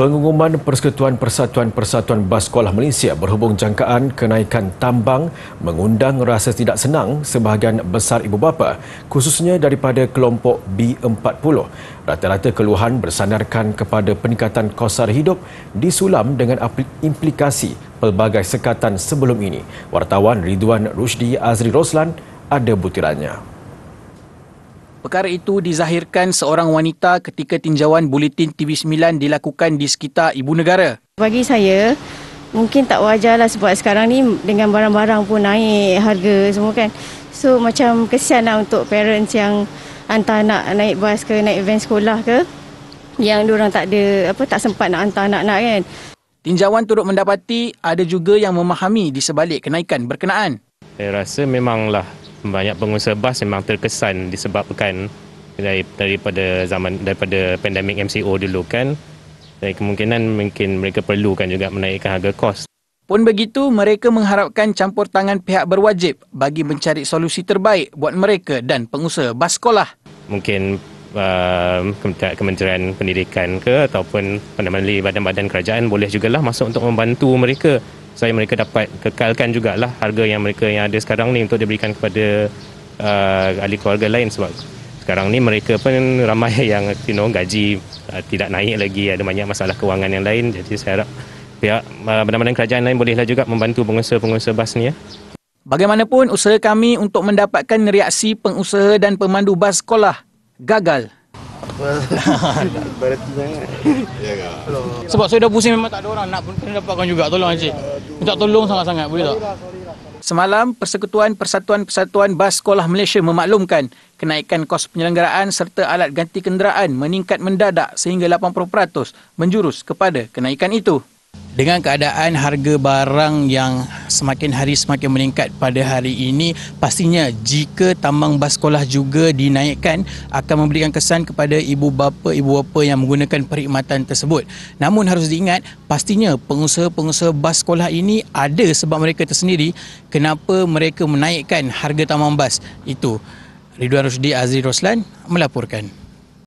Pengumuman Persekutuan Persatuan Persatuan Bas Sekolah Malaysia berhubung jangkaan kenaikan tambang mengundang rasa tidak senang sebahagian besar ibu bapa khususnya daripada kelompok B40. Rata-rata keluhan bersandarkan kepada peningkatan kos sara hidup disulam dengan implikasi pelbagai sekatan sebelum ini. Wartawan Ridwan Rushdi Azri Roslan ada butirannya. Perkara itu dizahirkan seorang wanita ketika tinjauan buletin TV9 dilakukan di sekitar ibu negara. Bagi saya, mungkin tak wajarlah sebab sekarang ni dengan barang-barang pun naik harga semua kan. So macam kesianlah untuk parents yang hantar anak naik bas ke naik van sekolah ke yang orang tak ada apa tak sempat nak hantar anak-anak kan. Tinjauan turut mendapati ada juga yang memahami di sebalik kenaikan berkenaan. Saya rasa memanglah banyak pengusaha bas memang terkesan disebabkan dari, daripada zaman daripada pandemik MCO dulu kan. Jadi kemungkinan mungkin mereka perlukan juga menaikkan harga kos. Pun begitu, mereka mengharapkan campur tangan pihak berwajib bagi mencari solusi terbaik buat mereka dan pengusaha bas sekolah. Mungkin uh, Kementerian Pendidikan ke ataupun pandemik badan-badan kerajaan boleh jugalah masuk untuk membantu mereka supaya mereka dapat kekalkan jugalah harga yang mereka yang ada sekarang ni untuk diberikan kepada uh, ahli keluarga lain sebab sekarang ni mereka pun ramai yang you know gaji uh, tidak naik lagi ada banyak masalah kewangan yang lain jadi saya harap pihak uh, badan-badan kerajaan lain bolehlah juga membantu pengusaha-pengusaha bas ni ya. Bagaimanapun usaha kami untuk mendapatkan reaksi pengusaha dan pemandu bas sekolah gagal Ya Sebab saya dah pusing memang tak ada orang nak kena dapatkan juga. Tolong Encik. Minta tolong sangat-sangat. Boleh tak? Semalam, Persekutuan Persatuan-Persatuan Bas Sekolah Malaysia memaklumkan kenaikan kos penyelenggaraan serta alat ganti kenderaan meningkat mendadak sehingga 80% menjurus kepada kenaikan itu. Dengan keadaan harga barang yang semakin hari semakin meningkat pada hari ini, pastinya jika tambang bas sekolah juga dinaikkan akan memberikan kesan kepada ibu bapa ibu bapa yang menggunakan perkhidmatan tersebut. Namun harus diingat, pastinya pengusaha-pengusaha bas sekolah ini ada sebab mereka tersendiri kenapa mereka menaikkan harga tambang bas itu. Ridwan Rusdi Azri Roslan melaporkan.